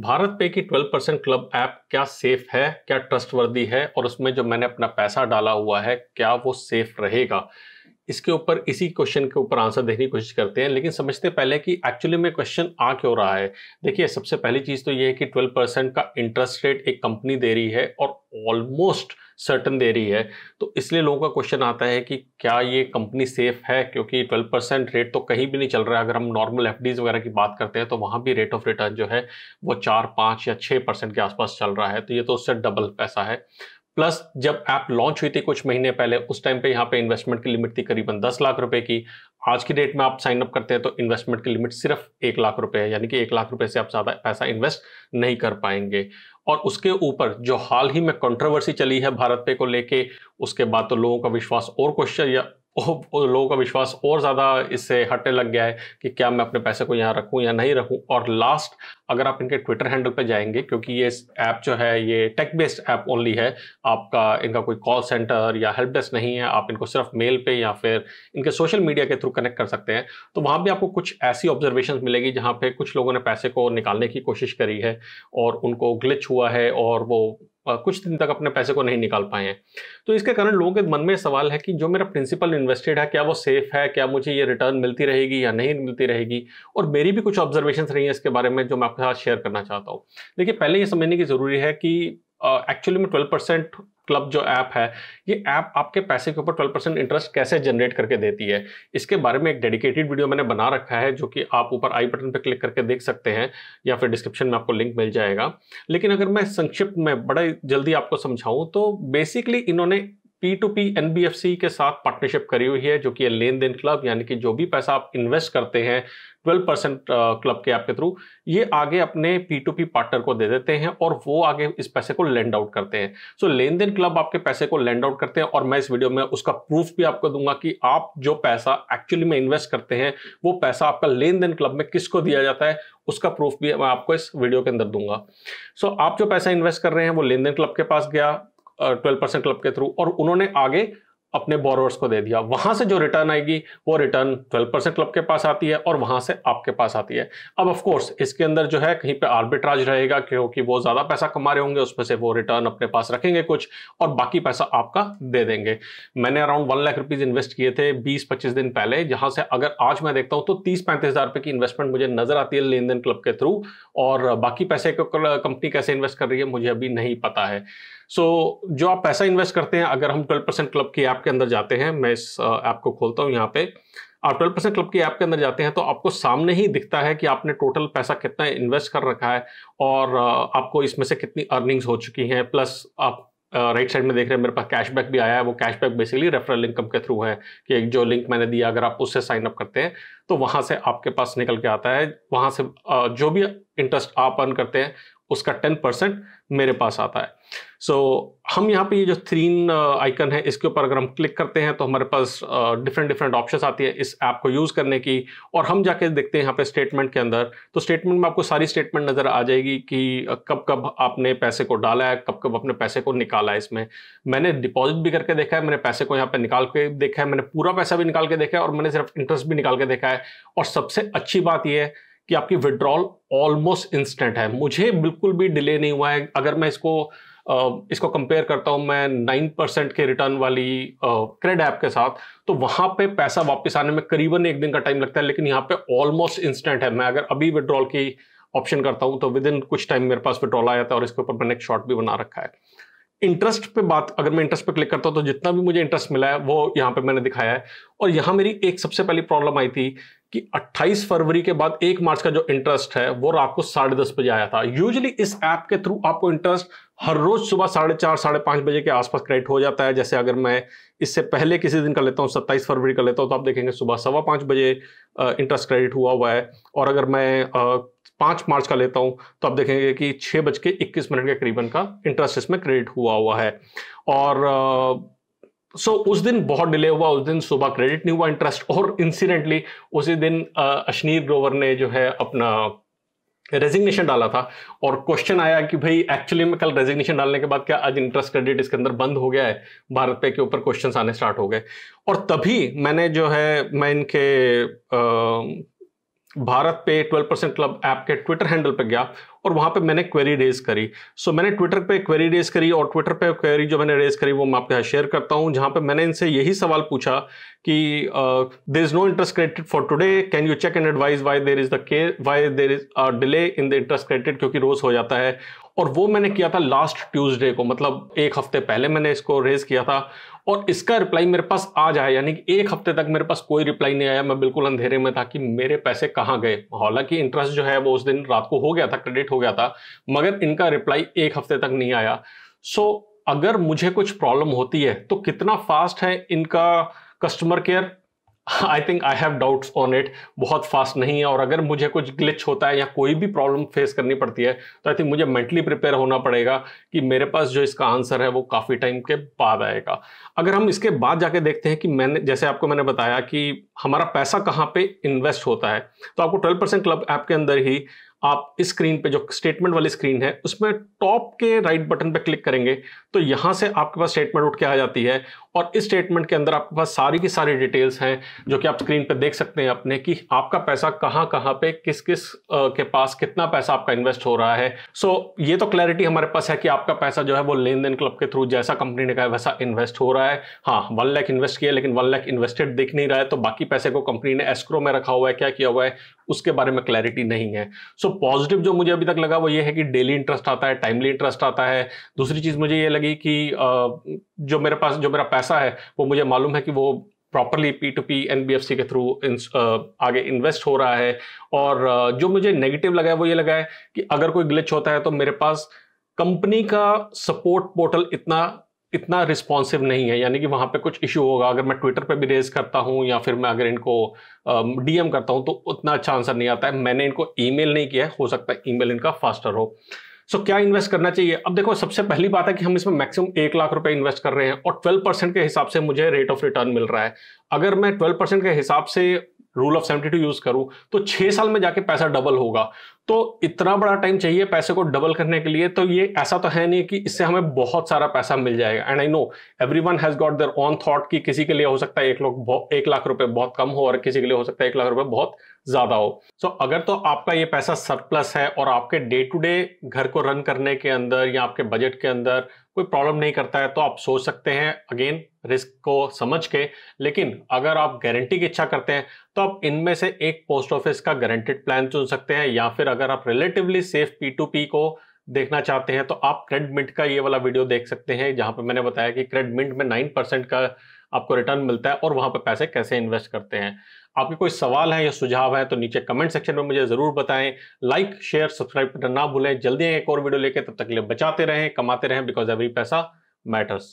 भारत पे की 12 percent club app क्या safe है क्या ट्रस्टवर्दी है और उसमें जो मैंने अपना पैसा डाला हुआ है क्या वो सेफ रहेगा इसके ऊपर इसी क्वेश्चन के ऊपर आंसर देखने की कोशिश करते हैं लेकिन समझते पहले कि एक्चुअली में क्वेश्चन आ क्यों रहा है देखिए सबसे पहली चीज़ तो ये है कि 12 परसेंट का इंटरेस्ट रेट एक कंपनी दे रही है और ऑलमोस्ट सर्टन दे रही है तो इसलिए लोगों का क्वेश्चन आता है कि क्या ये कंपनी सेफ है क्योंकि 12 परसेंट रेट तो कहीं भी नहीं चल रहा है अगर हम नॉर्मल एफ वगैरह की बात करते हैं तो वहाँ भी रेट ऑफ रिटर्न जो है वो चार पाँच या छः परसेंट के आसपास चल रहा है तो ये तो उससे डबल पैसा है प्लस जब ऐप लॉन्च हुई थी कुछ महीने पहले उस टाइम पे यहाँ पे इन्वेस्टमेंट की लिमिट थी करीबन दस लाख रुपए की आज की डेट में आप साइन अप करते हैं तो इन्वेस्टमेंट की लिमिट सिर्फ एक लाख रुपए है यानी कि एक लाख रुपए से आप ज़्यादा पैसा इन्वेस्ट नहीं कर पाएंगे और उसके ऊपर जो हाल ही में कंट्रोवर्सी चली है भारत पे को लेके उसके बाद तो लोगों का विश्वास और क्वेश्चन या लोगों का विश्वास और ज़्यादा इससे हटने लग गया है कि क्या मैं अपने पैसे को यहाँ रखूँ या नहीं रखूँ और लास्ट अगर आप इनके ट्विटर हैंडल पर जाएंगे क्योंकि ये ऐप जो है ये टेक बेस्ड ऐप ओनली है आपका इनका कोई कॉल सेंटर या हेल्प डेस्क नहीं है आप इनको सिर्फ मेल पे या फिर इनके सोशल मीडिया के थ्रू कनेक्ट कर सकते हैं तो वहाँ भी आपको कुछ ऐसी ऑब्जर्वेशन मिलेगी जहाँ पे कुछ लोगों ने पैसे को निकालने की कोशिश करी है और उनको ग्लिच हुआ है और वो कुछ दिन तक अपने पैसे को नहीं निकाल पाए हैं तो इसके कारण लोगों के मन में सवाल है कि जो मेरा प्रिंसिपल इन्वेस्टेड है क्या वो सेफ है क्या मुझे ये रिटर्न मिलती रहेगी या नहीं मिलती रहेगी और मेरी भी कुछ ऑब्जर्वेशन रही हैं इसके बारे में जो मैं आपके साथ शेयर करना चाहता हूँ देखिए पहले ये समझने की ज़रूरी है कि एक्चुअली में ट्वेल्व परसेंट क्लब जो ऐप है ये ऐप आपके पैसे के ऊपर ट्वेल्व परसेंट इंटरेस्ट कैसे जनरेट करके देती है इसके बारे में एक डेडिकेटेड वीडियो मैंने बना रखा है जो कि आप ऊपर आई बटन पर क्लिक करके देख सकते हैं या फिर डिस्क्रिप्शन में आपको लिंक मिल जाएगा लेकिन अगर मैं संक्षिप्त में बड़ा जल्दी आपको समझाऊँ तो बेसिकली इन्होंने पी टू पी एनबीएफसी के साथ पार्टनरशिप करी हुई है जो कि लेन देन क्लब यानी कि जो भी पैसा आप इन्वेस्ट करते हैं 12 परसेंट क्लब के आपके थ्रू ये आगे अपने पी टू पी पार्टनर को दे देते हैं और वो आगे इस पैसे को लैंड आउट करते हैं सो लेन देन क्लब आपके पैसे को लैंड आउट करते हैं और मैं इस वीडियो में उसका प्रूफ भी आपको दूंगा कि आप जो पैसा एक्चुअली में इन्वेस्ट करते हैं वो पैसा आपका लेन देन क्लब में किसको दिया जाता है उसका प्रूफ भी मैं आपको इस वीडियो के अंदर दूंगा सो so, आप जो पैसा इन्वेस्ट कर रहे हैं वो लेन देन क्लब के पास गया ट्वेल्व परसेंट क्लब के थ्रू और उन्होंने आगे अपने बोरोवर्स को दे दिया वहां से जो रिटर्न आएगी वो रिटर्न 12 परसेंट क्लब के पास आती है और वहां से आपके पास आती है अब ऑफ कोर्स इसके अंदर जो है कहीं पे आर्बिट्राज रहेगा क्योंकि वो ज्यादा पैसा कमा रहे होंगे उसमें से वो रिटर्न अपने पास रखेंगे कुछ और बाकी पैसा आपका दे देंगे मैंने around one lakh rupees invest किए थे बीस पच्चीस दिन पहले जहां से अगर आज मैं देखता हूं तो तीस पैंतीस हजार रुपए की इन्वेस्टमेंट मुझे नजर आती है लेन देन क्लब के थ्रू और बाकी पैसे कंपनी कैसे इन्वेस्ट कर रही है मुझे अभी नहीं पता है सो जो आप पैसा इन्वेस्ट करते हैं अगर हम ट्वेल्व परसेंट क्लब की ऐप के अंदर जाते हैं मैं इस ऐप को खोलता हूँ यहाँ पे आप ट्वेल्व परसेंट क्लब की ऐप के अंदर जाते हैं तो आपको सामने ही दिखता है कि आपने टोटल पैसा कितना इन्वेस्ट कर रखा है और आपको इसमें से कितनी अर्निंग्स हो चुकी हैं प्लस आप राइट साइड में देख रहे हैं मेरे पास कैशबैक भी आया है वो कैशबैक बेसिकली रेफरल इनकम के थ्रू है कि एक जो लिंक मैंने दिया अगर आप उससे साइन अप करते हैं तो वहाँ से आपके पास निकल के आता है वहाँ से जो भी इंटरेस्ट आप अर्न करते हैं उसका टेन परसेंट मेरे पास आता है सो so, हम यहाँ पे ये जो थ्रीन आइकन uh, है इसके ऊपर अगर हम क्लिक करते हैं तो हमारे पास डिफरेंट डिफरेंट ऑप्शन आती है इस ऐप को यूज़ करने की और हम जाके देखते हैं यहाँ पे स्टेटमेंट के अंदर तो स्टेटमेंट में आपको सारी स्टेटमेंट नज़र आ जाएगी कि uh, कब कब आपने पैसे को डाला है कब कब अपने पैसे को निकाला है इसमें मैंने डिपॉजिट भी करके देखा है मैंने पैसे को यहाँ पर निकाल के देखा है मैंने पूरा पैसा भी निकाल के देखा है और मैंने सिर्फ इंटरेस्ट भी निकाल के देखा है और सबसे अच्छी बात यह है कि आपकी विड्रॉल ऑलमोस्ट इंस्टेंट है मुझे बिल्कुल भी डिले नहीं हुआ है अगर मैं इसको इसको कंपेयर करता हूँ मैं नाइन परसेंट के रिटर्न वाली क्रेड ऐप के साथ तो वहाँ पे पैसा वापस आने में करीबन एक दिन का टाइम लगता है लेकिन यहाँ पे ऑलमोस्ट इंस्टेंट है मैं अगर अभी विड्रॉल की ऑप्शन करता हूँ तो विद इन कुछ टाइम मेरे पास विड्रॉल आ जाता है और इसके ऊपर मैंने एक शॉर्ट भी बना रखा है इंटरेस्ट पे बात अगर मैं इंटरेस्ट पे क्लिक करता हूँ तो जितना भी मुझे इंटरेस्ट मिला है वो यहाँ पे मैंने दिखाया है और यहाँ मेरी एक सबसे पहली प्रॉब्लम आई थी कि 28 फरवरी के बाद एक मार्च का जो इंटरेस्ट है वो रात को साढ़े दस बजे आया था यूजली इस ऐप के थ्रू आपको इंटरेस्ट हर रोज सुबह साढ़े चार साढ़े पांच बजे के आसपास क्रेडिट हो जाता है जैसे अगर मैं इससे पहले किसी दिन कर लेता हूँ सत्ताईस फरवरी कर लेता हूँ तो आप देखेंगे सुबह सवा पांच बजे इंटरेस्ट क्रेडिट हुआ हुआ है और अगर मैं पांच मार्च का लेता हूं तो आप देखेंगे कि छह बज के इक्कीस मिनट के करीबन का इंटरेस्ट इसमें क्रेडिट हुआ हुआ है और सो so, उस दिन बहुत डिले हुआ उस दिन सुबह क्रेडिट नहीं हुआ इंटरेस्ट और इंसिडेंटली उसी दिन अश्नीर ग्रोवर ने जो है अपना रेजिग्नेशन डाला था और क्वेश्चन आया कि भाई एक्चुअली में कल रेजिग्नेशन डालने के बाद क्या आज इंटरेस्ट क्रेडिट इसके अंदर बंद हो गया है भारत पे के ऊपर क्वेश्चन आने स्टार्ट हो गए और तभी मैंने जो है मैं इनके आ, BharatPe 12 percent club app के ट्विटर हैंडल पे गया और वहाँ पे मैंने क्वेरी रेज करी सो so, मैंने ट्विटर पे क्वेरी रेज करी और ट्विटर पे क्वेरी जो मैंने रेज करी वो मैं आपके यहाँ शेयर करता हूँ जहाँ पे मैंने इनसे यही सवाल पूछा कि there is no interest credit for today can you check and advise why there is the के why there is delay in the interest credit क्योंकि रोज़ हो जाता है और वो मैंने किया था लास्ट ट्यूजडे को मतलब एक हफ्ते पहले मैंने इसको रेज किया था और इसका रिप्लाई मेरे पास आज जाए यानी कि एक हफ्ते तक मेरे पास कोई रिप्लाई नहीं आया मैं बिल्कुल अंधेरे में था कि मेरे पैसे कहाँ गए हालांकि इंटरेस्ट जो है वो उस दिन रात को हो गया था क्रेडिट हो गया था मगर इनका रिप्लाई एक हफ्ते तक नहीं आया सो अगर मुझे कुछ प्रॉब्लम होती है तो कितना फास्ट है इनका customer care I think I have doubts on it बहुत फास्ट नहीं है और अगर मुझे कुछ ग्लिच होता है या कोई भी प्रॉब्लम फेस करनी पड़ती है तो आई थिंक मुझे मेंटली प्रिपेयर होना पड़ेगा कि मेरे पास जो इसका आंसर है वो काफ़ी टाइम के बाद आएगा अगर हम इसके बाद जाके देखते हैं कि मैंने जैसे आपको मैंने बताया कि हमारा पैसा कहाँ पे इन्वेस्ट होता है तो आपको ट्वेल्व परसेंट क्लब ऐप के अंदर ही आप इस स्क्रीन पे जो स्टेटमेंट वाली स्क्रीन है उसमें टॉप के राइट बटन पे क्लिक करेंगे तो यहाँ से आपके पास स्टेटमेंट उठ के आ जाती है और इस स्टेटमेंट के अंदर आपके पास सारी की सारी डिटेल्स हैं जो कि आप स्क्रीन पर देख सकते हैं अपने कि आपका पैसा कहाँ कहाँ पे किस किस के पास कितना पैसा आपका इन्वेस्ट हो रहा है सो so, ये तो क्लैरिटी हमारे पास है कि आपका पैसा जो है वो लेन देन क्लब के थ्रू जैसा कंपनी ने कहा वैसा इन्वेस्ट हो रहा है हाँ वन लैख इन्वेस्ट किया लेकिन वन लैख इन्वेस्टेड दिख नहीं रहा है तो बाकी पैसे को कंपनी ने एस्क्रो में रखा हुआ है क्या किया हुआ है उसके बारे में क्लैरिटी नहीं है सो so, पॉजिटिव जो मुझे अभी तक लगा वो ये है कि डेली इंटरेस्ट आता है टाइमली इंटरेस्ट आता है दूसरी चीज़ मुझे ये लगी कि जो मेरे पास जो मेरा पैसा पैसा है वो मुझे मालूम है कि वो properly P to P N B F C के थ्रू आगे इन्वेस्ट हो रहा है और जो मुझे नेगेटिव लगा है वो ये लगा है कि अगर कोई ग्लिच होता है तो मेरे पास कंपनी का सपोर्ट पोर्टल इतना इतना रिस्पॉन्सिव नहीं है यानी कि वहाँ पे कुछ इशू होगा अगर मैं ट्विटर पे भी रेज करता हूँ या फिर मैं अगर इनको डीएम करता हूँ तो उतना अच्छा आंसर नहीं आता है मैंने इनको ईमेल नहीं किया है हो सकता है ईमेल इनका फास्टर हो सो क्या इन्वेस्ट करना चाहिए अब देखो सबसे पहली बात है कि हम इसमें मैक्सिमम एक लाख रुपए इन्वेस्ट कर रहे हैं और ट्वेल्व परसेंट के हिसाब से मुझे रेट ऑफ रिटर्न मिल रहा है अगर मैं ट्वेल्व परसेंट के हिसाब से rule of seventy two use करूं तो छह साल में जाके पैसा डबल होगा तो इतना बड़ा टाइम चाहिए पैसे को डबल करने के लिए तो ये ऐसा तो है नहीं कि इससे हमें बहुत सारा पैसा मिल जाएगा and I know everyone has got their own thought कि किसी के लिए हो सकता है एक लोग एक लाख रुपए बहुत कम हो और किसी के लिए हो सकता है एक लाख रुपए बहुत ज्यादा हो सो so, अगर तो आपका ये पैसा सरप्लस है और आपके डे टू डे घर को रन करने के अंदर या आपके बजट के अंदर कोई प्रॉब्लम नहीं करता है तो आप सोच सकते हैं अगेन रिस्क को समझ के लेकिन अगर आप गारंटी की इच्छा करते हैं तो आप इनमें से एक पोस्ट ऑफिस का गारंटेड प्लान चुन सकते हैं या फिर अगर आप relatively safe P to P को देखना चाहते हैं तो आप क्रेडमिंट का ये वाला वीडियो देख सकते हैं जहां पे मैंने बताया कि क्रेडमिंट में नाइन परसेंट का आपको रिटर्न मिलता है और वहां पे पैसे कैसे इन्वेस्ट करते हैं आपके कोई सवाल है या सुझाव है तो नीचे कमेंट सेक्शन में मुझे ज़रूर बताएं लाइक शेयर सब्सक्राइब करना ना भूलें जल्दी एक और वीडियो लेके तब तक के लिए बचाते रहें कमाते रहें बिकॉज एवरी पैसा मैटर्स